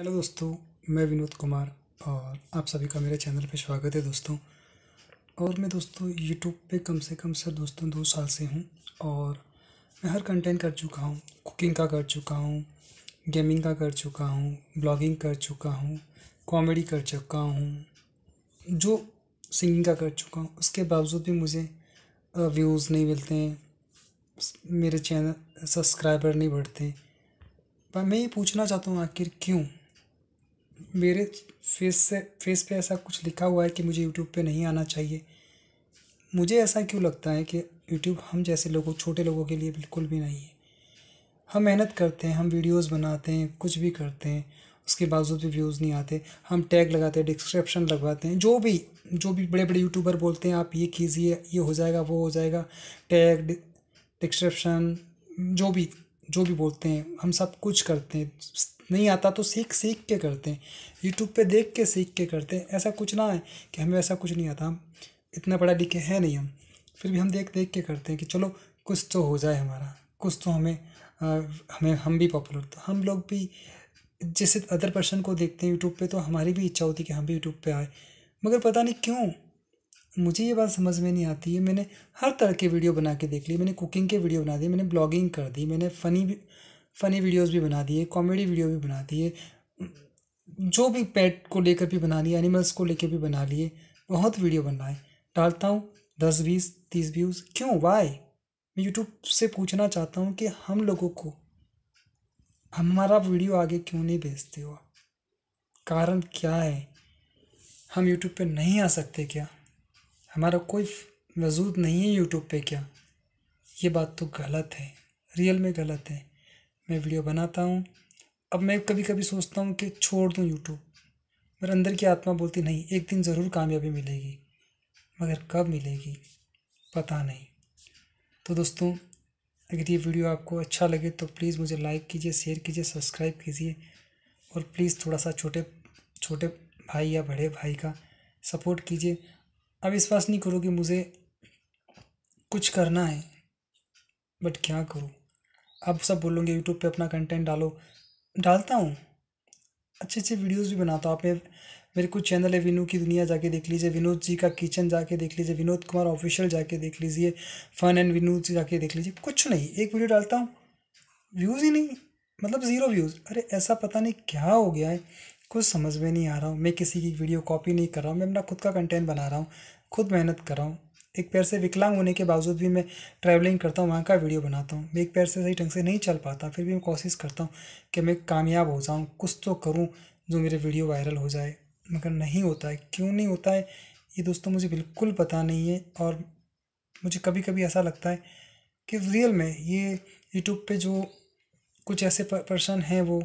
hello दोस्तों मैं विनोद कुमार और आप सभी का मेरे चैनल पर स्वागत है दोस्तों और मैं दोस्तों यूट्यूब पे कम से कम सर दोस्तों दो साल से हूँ और मैं हर कंटेंट कर चुका हूँ कुकिंग का कर चुका हूँ गेमिंग का कर चुका हूँ ब्लॉगिंग कर चुका हूँ कॉमेडी कर चुका हूँ जो सिंगिंग का कर चुका हूँ उसके बावजूद भी मुझे व्यूज़ नहीं मिलते हैं मेरे चैनल सब्सक्राइबर नहीं बढ़ते पर मैं ये पूछना चाहता हूँ आखिर क्यों मेरे फेस से फेस पे ऐसा कुछ लिखा हुआ है कि मुझे यूट्यूब पे नहीं आना चाहिए मुझे ऐसा क्यों लगता है कि यूट्यूब हम जैसे लोगों छोटे लोगों के लिए बिल्कुल भी नहीं है हम मेहनत करते हैं हम वीडियोस बनाते हैं कुछ भी करते हैं उसके बावजूद भी व्यूज़ नहीं आते हम टैग लगाते हैं डिस्क्रिप्शन लगवाते हैं जो भी जो भी बड़े बड़े यूट्यूबर बोलते हैं आप ये कीजिए ये हो जाएगा वो हो जाएगा टैग डिस्क्रिप्शन जो भी जो भी बोलते हैं हम सब कुछ करते हैं नहीं आता तो सीख सीख के करते हैं यूट्यूब पे देख के सीख के करते हैं ऐसा कुछ ना है कि हमें ऐसा कुछ नहीं आता हम इतना पढ़ा लिखे हैं नहीं हम फिर भी हम देख देख के करते हैं कि चलो कुछ तो हो जाए हमारा कुछ तो हमें आ, हमें हम भी पॉपुलर तो हम लोग भी जैसे अदर पर्सन को देखते हैं यूट्यूब पे तो हमारी भी इच्छा होती है कि हम भी यूट्यूब पे आए मगर पता नहीं क्यों मुझे ये बात समझ में नहीं आती है मैंने हर तरह के वीडियो बना के देख लिए मैंने कुकिंग के वीडियो बना दिए मैंने ब्लॉगिंग कर दी मैंने फ़नी फ़नी वीडियोज़ भी बना दिए कॉमेडी वीडियो भी बना दिए जो भी पेट को लेकर भी बना लिए एनिमल्स को लेकर भी बना लिए बहुत वीडियो बनाए डालता हूँ दस बीस तीस व्यूज़ क्यों वाई मैं यूट्यूब से पूछना चाहता हूँ कि हम लोगों को हमारा वीडियो आगे क्यों नहीं भेजते हो कारण क्या है हम यूट्यूब पे नहीं आ सकते क्या हमारा कोई वजूद नहीं है यूट्यूब पे क्या ये बात तो गलत है रियल में गलत है मैं वीडियो बनाता हूँ अब मैं कभी कभी सोचता हूँ कि छोड़ दूँ यूट्यूब मेरे अंदर की आत्मा बोलती नहीं एक दिन ज़रूर कामयाबी मिलेगी मगर कब मिलेगी पता नहीं तो दोस्तों अगर ये वीडियो आपको अच्छा लगे तो प्लीज़ मुझे लाइक कीजिए शेयर कीजिए सब्सक्राइब कीजिए और प्लीज़ थोड़ा सा छोटे छोटे भाई या बड़े भाई का सपोर्ट कीजिए अब विश्वास नहीं करो कि मुझे कुछ करना है बट क्या करूँ आप सब बोलोगे यूट्यूब पे अपना कंटेंट डालो डालता हूँ अच्छे अच्छे वीडियोस भी बनाता हूँ आप मेरे कुछ चैनल है विनू की दुनिया जाके देख लीजिए विनोद जी का किचन जाके देख लीजिए विनोद कुमार ऑफिशियल जाके देख लीजिए फन एंड विनोद जी जाके देख लीजिए कुछ नहीं एक वीडियो डालता हूँ व्यूज़ ही नहीं मतलब ज़ीरो व्यूज़ अरे ऐसा पता नहीं क्या हो गया है कुछ समझ में नहीं आ रहा हूँ मैं किसी की वीडियो कॉपी नहीं कर रहा हूँ मैं अपना खुद का कंटेंट बना रहा हूँ खुद मेहनत कर रहा हूँ एक पैर से विकलांग होने के बावजूद भी मैं ट्रैवलिंग करता हूँ वहाँ का वीडियो बनाता हूँ मैं एक पैर से सही ढंग से नहीं चल पाता फिर भी मैं कोशिश करता हूँ कि मैं कामयाब हो जाऊँ कुछ तो करूँ जो मेरे वीडियो वायरल हो जाए मगर नहीं होता है क्यों नहीं होता है ये दोस्तों मुझे बिल्कुल पता नहीं है और मुझे कभी कभी ऐसा लगता है कि रियल में ये यूट्यूब पर जो कुछ ऐसे पर्सन हैं वो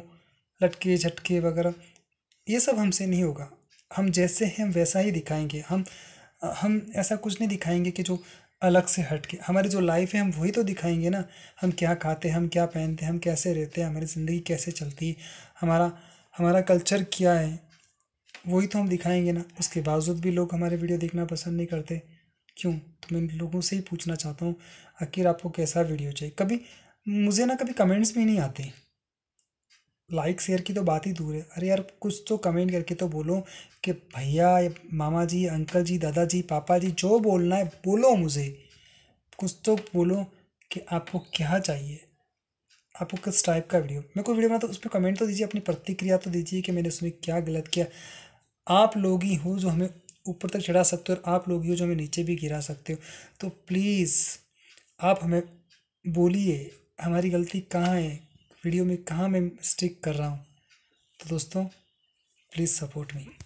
लटके झटके वगैरह ये सब हमसे नहीं होगा हम जैसे हैं वैसा ही दिखाएंगे हम हम ऐसा कुछ नहीं दिखाएंगे कि जो अलग से हट के हमारी जो लाइफ है हम वही तो दिखाएंगे ना हम क्या खाते हैं हम क्या पहनते हैं हम कैसे रहते हैं हमारी ज़िंदगी कैसे चलती है हमारा हमारा कल्चर क्या है वही तो हम दिखाएंगे ना उसके बावजूद भी लोग हमारे वीडियो देखना पसंद नहीं करते क्यों तो मैं इन लोगों से ही पूछना चाहता हूँ आखिर आपको कैसा वीडियो चाहिए कभी मुझे ना कभी कमेंट्स भी नहीं आते लाइक शेयर की तो बात ही दूर है अरे यार कुछ तो कमेंट करके तो बोलो कि भैया मामा जी अंकल जी दादा जी पापा जी जो बोलना है बोलो मुझे कुछ तो बोलो कि आपको क्या चाहिए आपको किस टाइप का वीडियो मैं कोई वीडियो बना तो उस पर कमेंट तो दीजिए अपनी प्रतिक्रिया तो दीजिए कि मैंने उसमें क्या गलत किया आप लोग ही हो जो हमें ऊपर तक चढ़ा सकते हो और आप लोग ही हो जो हमें नीचे भी गिरा सकते हो तो प्लीज़ आप हमें बोलिए हमारी गलती कहाँ है वीडियो में कहाँ मैं मिस्टेक कर रहा हूँ तो दोस्तों प्लीज़ सपोर्ट मी